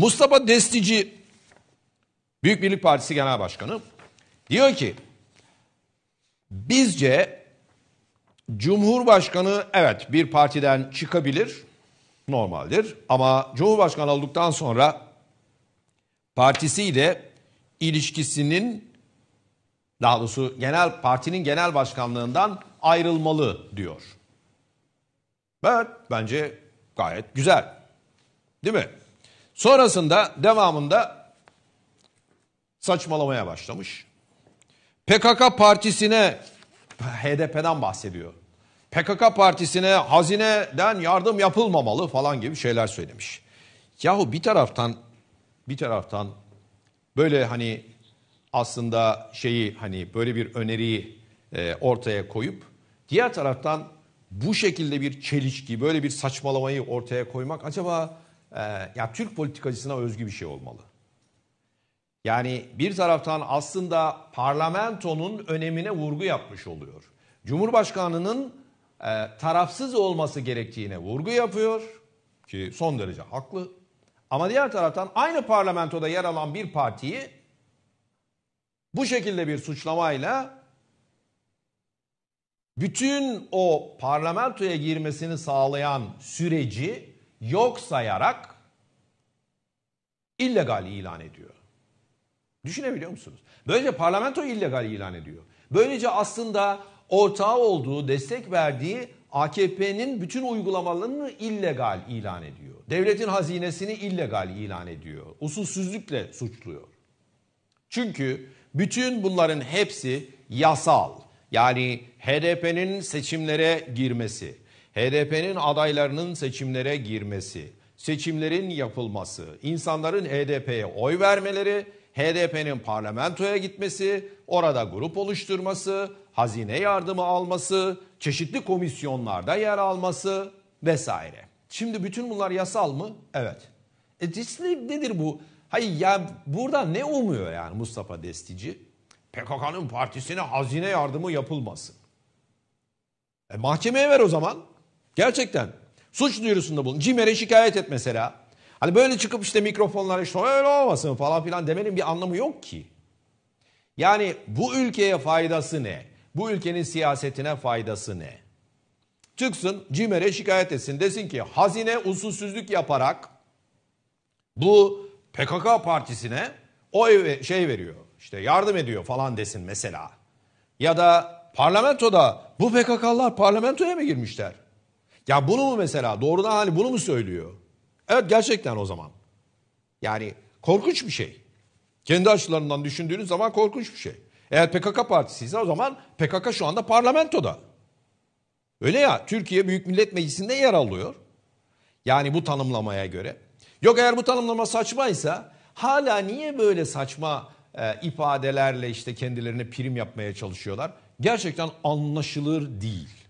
Mustafa Destici Büyük Birlik Partisi Genel Başkanı diyor ki bizce Cumhurbaşkanı evet bir partiden çıkabilir normaldir ama Cumhurbaşkanı olduktan sonra partisiyle ilişkisinin daha doğrusu genel partinin genel başkanlığından ayrılmalı diyor. Evet bence gayet güzel. Değil mi? Sonrasında devamında saçmalamaya başlamış. PKK partisine HDP'den bahsediyor. PKK partisine hazineden yardım yapılmamalı falan gibi şeyler söylemiş. Yahu bir taraftan bir taraftan böyle hani aslında şeyi hani böyle bir öneriyi e, ortaya koyup diğer taraftan bu şekilde bir çelişki, böyle bir saçmalamayı ortaya koymak acaba e, ya Türk politikacısına özgü bir şey olmalı. Yani bir taraftan aslında parlamentonun önemine vurgu yapmış oluyor. Cumhurbaşkanının e, tarafsız olması gerektiğine vurgu yapıyor ki son derece haklı. Ama diğer taraftan aynı parlamentoda yer alan bir partiyi bu şekilde bir suçlamayla bütün o parlamentoya girmesini sağlayan süreci yok sayarak illegal ilan ediyor. Düşünebiliyor musunuz? Böylece parlamento illegal ilan ediyor. Böylece aslında ortağı olduğu, destek verdiği AKP'nin bütün uygulamalarını illegal ilan ediyor. Devletin hazinesini illegal ilan ediyor. Usulsüzlükle suçluyor. Çünkü bütün bunların hepsi yasal. Yani HDP'nin seçimlere girmesi, HDP'nin adaylarının seçimlere girmesi, seçimlerin yapılması, insanların HDP'ye oy vermeleri, HDP'nin parlamentoya gitmesi, orada grup oluşturması, hazine yardımı alması, çeşitli komisyonlarda yer alması vesaire. Şimdi bütün bunlar yasal mı? Evet. E Disney nedir bu? Hayır ya burada ne umuyor yani Mustafa Destici? PKK'nın partisine hazine yardımı yapılmasın. E mahkemeye ver o zaman. Gerçekten. Suç duyurusunda bulun. Cimer'e şikayet et mesela. Hani böyle çıkıp işte mikrofonlara işte öyle olmasın falan filan demenin bir anlamı yok ki. Yani bu ülkeye faydası ne? Bu ülkenin siyasetine faydası ne? Çıksın Cimer'e şikayet etsin. Desin ki hazine usulsüzlük yaparak bu PKK partisine o ev, şey veriyor. İşte yardım ediyor falan desin mesela. Ya da parlamentoda bu PKK'lar parlamentoya mı girmişler? Ya bunu mu mesela doğrudan hani bunu mu söylüyor? Evet gerçekten o zaman. Yani korkunç bir şey. Kendi açılarından düşündüğünüz zaman korkunç bir şey. Eğer PKK partisiyse o zaman PKK şu anda parlamentoda. Öyle ya Türkiye Büyük Millet Meclisi'nde yer alıyor. Yani bu tanımlamaya göre. Yok eğer bu tanımlama saçmaysa hala niye böyle saçma e, ifadelerle işte kendilerine prim yapmaya çalışıyorlar? Gerçekten anlaşılır değil.